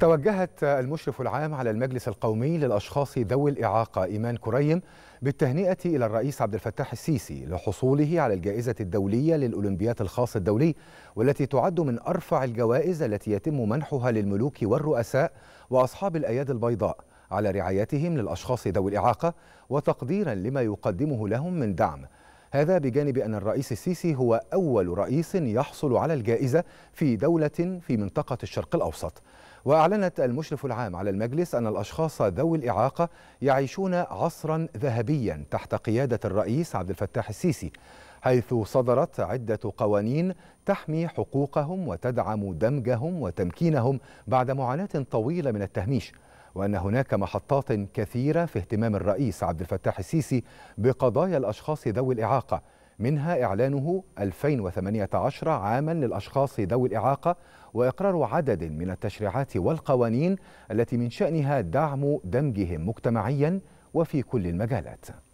توجهت المشرف العام على المجلس القومي للأشخاص ذوي الإعاقة إيمان كريم بالتهنئة إلى الرئيس عبد الفتاح السيسي لحصوله على الجائزة الدولية للأولمبيات الخاص الدولي والتي تعد من أرفع الجوائز التي يتم منحها للملوك والرؤساء وأصحاب الأيادي البيضاء على رعايتهم للأشخاص ذوي الإعاقة وتقديرا لما يقدمه لهم من دعم هذا بجانب أن الرئيس السيسي هو أول رئيس يحصل على الجائزة في دولة في منطقة الشرق الأوسط وأعلنت المشرف العام على المجلس أن الأشخاص ذوي الإعاقة يعيشون عصرا ذهبيا تحت قيادة الرئيس عبد الفتاح السيسي حيث صدرت عدة قوانين تحمي حقوقهم وتدعم دمجهم وتمكينهم بعد معاناة طويلة من التهميش وأن هناك محطات كثيرة في اهتمام الرئيس عبد الفتاح السيسي بقضايا الأشخاص ذوي الإعاقة منها إعلانه 2018 عاما للأشخاص ذوي الإعاقة وإقرار عدد من التشريعات والقوانين التي من شأنها دعم دمجهم مجتمعيا وفي كل المجالات